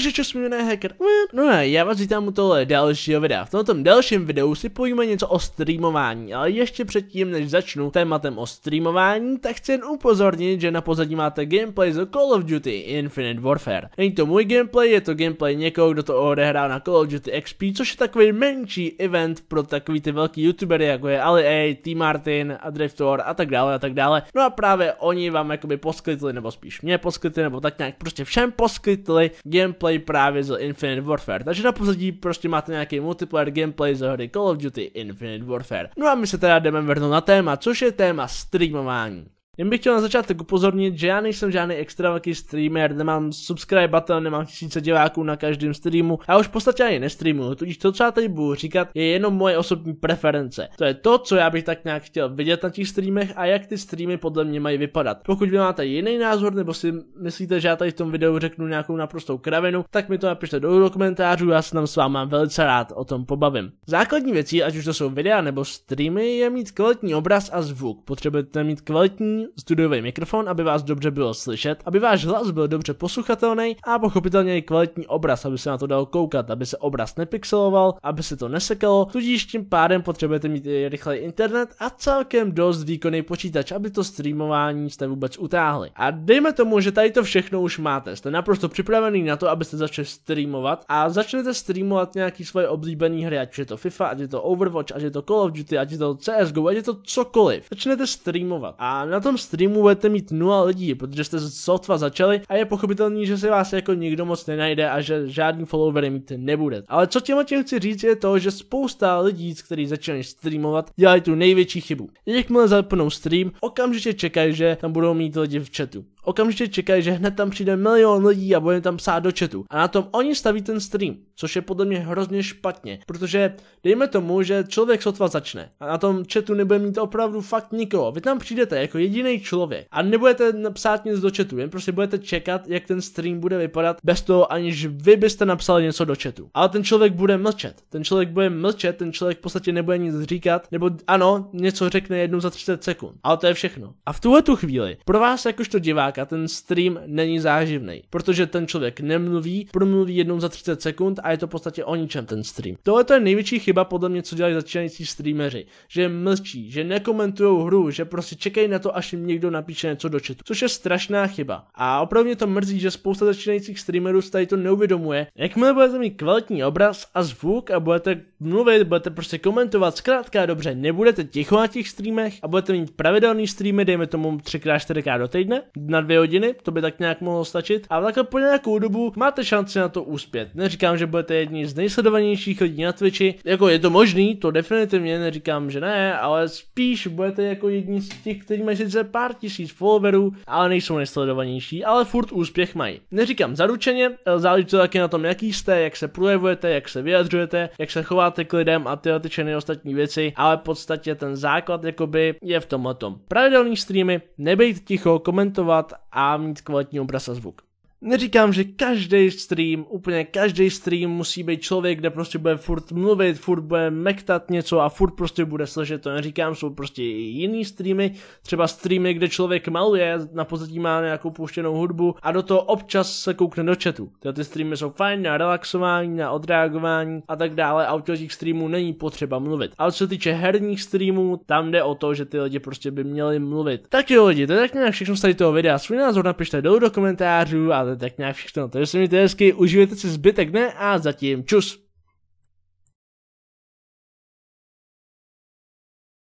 Takže čus mi hacker. Hm, no ne, já vás vítám u tohle dalšího videa. V tomto dalším videu si povíme něco o streamování, ale ještě předtím, než začnu tématem o streamování, tak chci jen upozornit, že na pozadí máte gameplay z Call of Duty Infinite Warfare. Není to můj gameplay, je to gameplay někoho, kdo to odehrál na Call of Duty XP, což je takový menší event pro takový ty velký youtubery, jako je Ali A, T Martin a Driftor a tak dále a tak dále. No a právě oni vám jakoby poskytli, nebo spíš mě poskytli, nebo tak nějak prostě všem poskytli gameplay gameplay právě z Infinite Warfare. Takže na pozadí prostě máte nějaký multiplayer gameplay z hry Call of Duty Infinite Warfare. No a my se teda jdeme vrhnout na téma, což je téma streamování. Jen bych chtěl na začátek upozornit, že já nejsem žádný extra velký streamer, nemám subscribe button, nemám tisíce diváků na každém streamu a už v podstatě ani nestreamuju, tudíž to, co já tady budu říkat, je jenom moje osobní preference. To je to, co já bych tak nějak chtěl vidět na těch streamech a jak ty streamy podle mě mají vypadat. Pokud vy máte jiný názor nebo si myslíte, že já tady v tom videu řeknu nějakou naprostou kravinu, tak mi to napište do komentářů, já se tam s váma velice rád o tom pobavím. Základní věcí, ať už to jsou videa nebo streamy, je mít kvalitní obraz a zvuk. Potřebujete mít kvalitní studiový mikrofon, aby vás dobře bylo slyšet, aby váš hlas byl dobře posluchatelný a pochopitelně i kvalitní obraz, aby se na to dal koukat, aby se obraz nepixeloval, aby se to nesekalo, tudíž tím pádem potřebujete mít i rychlej internet a celkem dost výkonný počítač, aby to streamování jste vůbec utáhli. A dejme tomu, že tady to všechno už máte, jste naprosto připravený na to, abyste začali streamovat a začnete streamovat nějaký svoje oblíbené hry, ať je to FIFA, ať je to Overwatch, ať je to Call of Duty, ať je to CSGO, ať je to cokoliv. Začnete streamovat a na to tom streamu budete mít nula lidí, protože jste sotva začali a je pochopitelný, že se vás jako nikdo moc nenajde a že žádný followery mít nebude. Ale co těm tím chci říct je to, že spousta lidí, z kterých streamovat, dělají tu největší chybu. Jakmile zapnou stream, okamžitě čekají, že tam budou mít lidi v chatu okamžitě čekají, že hned tam přijde milion lidí a budeme tam psát do chatu. A na tom oni staví ten stream, což je podle mě hrozně špatně, protože dejme tomu, že člověk sotva začne a na tom chatu nebude mít opravdu fakt nikoho. Vy tam přijdete jako jediný člověk a nebudete psát nic do chatu, jen prostě budete čekat, jak ten stream bude vypadat bez toho, aniž vy byste napsali něco do chatu. Ale ten člověk bude mlčet, ten člověk bude mlčet, ten člověk v podstatě nebude nic říkat, nebo ano, něco řekne jednou za 30 sekund. Ale to je všechno. A v tuhle tu chvíli pro vás jakožto diváka a ten stream není záživný, protože ten člověk nemluví, promluví jednou za 30 sekund a je to v podstatě o ničem ten stream. Tohle to je největší chyba podle mě, co dělají začínající streameři, že mlčí, že nekomentují hru, že prostě čekají na to, až jim někdo napíše něco do chatu, což je strašná chyba. A opravdu mě to mrzí, že spousta začínajících streamerů tady to neuvědomuje. Jakmile budete mít kvalitní obraz a zvuk a budete mluvit, budete prostě komentovat, zkrátka dobře, nebudete ticho na těch streamech a budete mít pravidelný streamy, dejme tomu 3x4 do týdne, na dvě hodiny, to by tak nějak mohlo stačit, a takhle po nějakou dobu máte šanci na to úspět. Neříkám, že budete jedni z nejsledovanějších lidí na Twitchi, jako je to možný, to definitivně neříkám, že ne, ale spíš budete jako jedni z těch, kteří mají sice pár tisíc followerů, ale nejsou nejsledovanější, ale furt úspěch mají. Neříkám zaručeně, eh, záleží to taky na tom, jaký jste, jak se projevujete, jak se vyjadřujete, jak se chováte k lidem a tyhle ty ostatní věci, ale v podstatě ten základ jakoby je v tomhle tom. Pravidelní streamy, nebejt ticho, komentovat, a mít kvalitní obraz a zvuk. Neříkám, že každý stream, úplně každý stream musí být člověk, kde prostě bude furt mluvit, furt bude mektat něco a furt prostě bude slyšet, to neříkám, jsou prostě i jiný streamy, třeba streamy, kde člověk maluje, na pozadí má nějakou pouštěnou hudbu a do toho občas se koukne do chatu. Tyhle ty streamy jsou fajn na relaxování, na odreagování a tak dále a u těch streamů není potřeba mluvit. Ale co se týče herních streamů, tam jde o to, že ty lidi prostě by měli mluvit. Tak jo lidi, to je tak nějak všechno z tady toho videa. Svůj názor napište dolů do komentářů a tak nějak všechno. Takže se mějte hezky, užijte si zbytek dne a zatím čus.